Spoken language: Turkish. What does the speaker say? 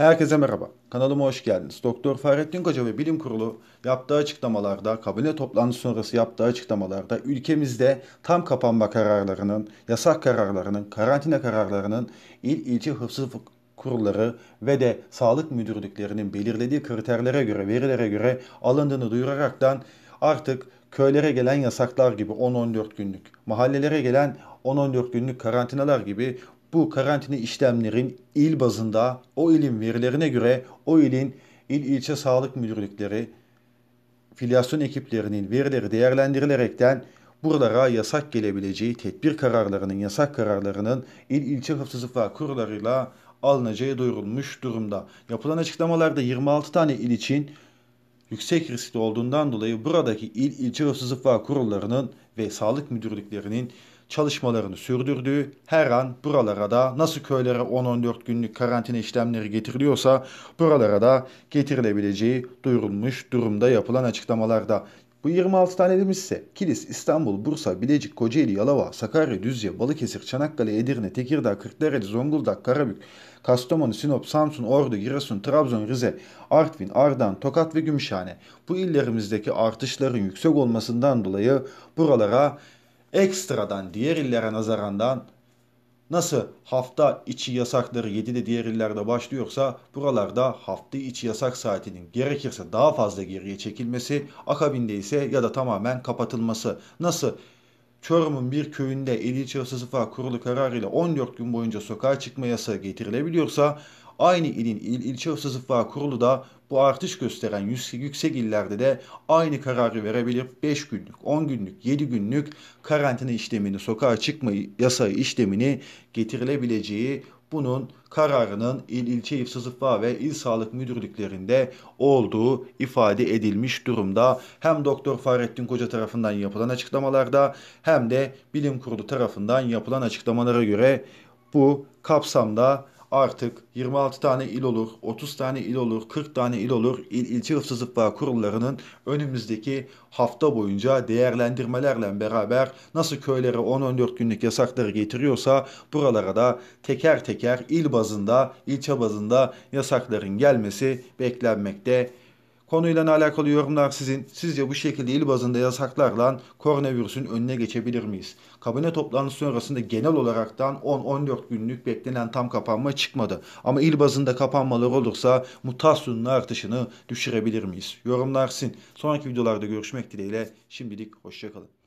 Herkese merhaba. Kanalıma hoş geldiniz. Doktor Fahrettin Koca ve Bilim Kurulu yaptığı açıklamalarda, kabine toplantısı sonrası yaptığı açıklamalarda ülkemizde tam kapanma kararlarının, yasak kararlarının, karantina kararlarının il ilçe hıfzı kurulları ve de sağlık müdürlüklerinin belirlediği kriterlere göre, verilere göre alındığını duyuraraktan artık köylere gelen yasaklar gibi 10-14 günlük, mahallelere gelen 10-14 günlük karantinalar gibi bu karantina işlemlerin il bazında o ilin verilerine göre o ilin il ilçe sağlık müdürlükleri filyasyon ekiplerinin verileri değerlendirilerekten buralara yasak gelebileceği tedbir kararlarının, yasak kararlarının il ilçe ve kurlarıyla alınacağı duyurulmuş durumda. Yapılan açıklamalarda 26 tane il için yüksek riskli olduğundan dolayı buradaki il ilçe ve kurullarının ve sağlık müdürlüklerinin çalışmalarını sürdürdüğü her an buralara da nasıl köylere 10-14 günlük karantina işlemleri getiriliyorsa buralara da getirilebileceği duyurulmuş durumda yapılan açıklamalarda. Bu 26 tane ilimiz ise Kilis, İstanbul, Bursa, Bilecik, Kocaeli, Yalova, Sakarya, Düzce, Balıkesir, Çanakkale, Edirne, Tekirdağ, Kırklareli, Zonguldak, Karabük, Kastamonu, Sinop, Samsun, Ordu, Giresun, Trabzon, Rize, Artvin, Ardahan, Tokat ve Gümüşhane. Bu illerimizdeki artışların yüksek olmasından dolayı buralara ekstradan diğer illere nazarandan nasıl hafta içi yasakları 7'de diğer illerde başlıyorsa buralarda hafta içi yasak saatinin gerekirse daha fazla geriye çekilmesi akabinde ise ya da tamamen kapatılması. Nasıl Çorum'un bir köyünde 53 sıfır kurulu kararıyla 14 gün boyunca sokağa çıkma yasağı getirilebiliyorsa Aynı ilin il ilçe sızıflığa kurulu da bu artış gösteren yüksek illerde de aynı kararı verebilir. 5 günlük, 10 günlük, 7 günlük karantina işlemini, sokağa çıkma yasayı işlemini getirilebileceği bunun kararının il ilçe ifsızlıkla ve il sağlık müdürlüklerinde olduğu ifade edilmiş durumda. Hem Doktor Fahrettin Koca tarafından yapılan açıklamalarda hem de bilim kurulu tarafından yapılan açıklamalara göre bu kapsamda artık 26 tane il olur, 30 tane il olur, 40 tane il olur. İl ilçe hıfzı kurullarının önümüzdeki hafta boyunca değerlendirmelerle beraber nasıl köylere 10-14 günlük yasakları getiriyorsa buralara da teker teker il bazında, ilçe bazında yasakların gelmesi beklenmekte. Konuyla alakalı yorumlar sizin. Sizce bu şekilde il bazında yasaklarla koronavirüsün önüne geçebilir miyiz? Kabine toplantısı sonrasında genel olaraktan 10-14 günlük beklenen tam kapanma çıkmadı. Ama il bazında kapanmalar olursa mutasyonun artışını düşürebilir miyiz? Yorumlar sizin. Sonraki videolarda görüşmek dileğiyle şimdilik hoşçakalın.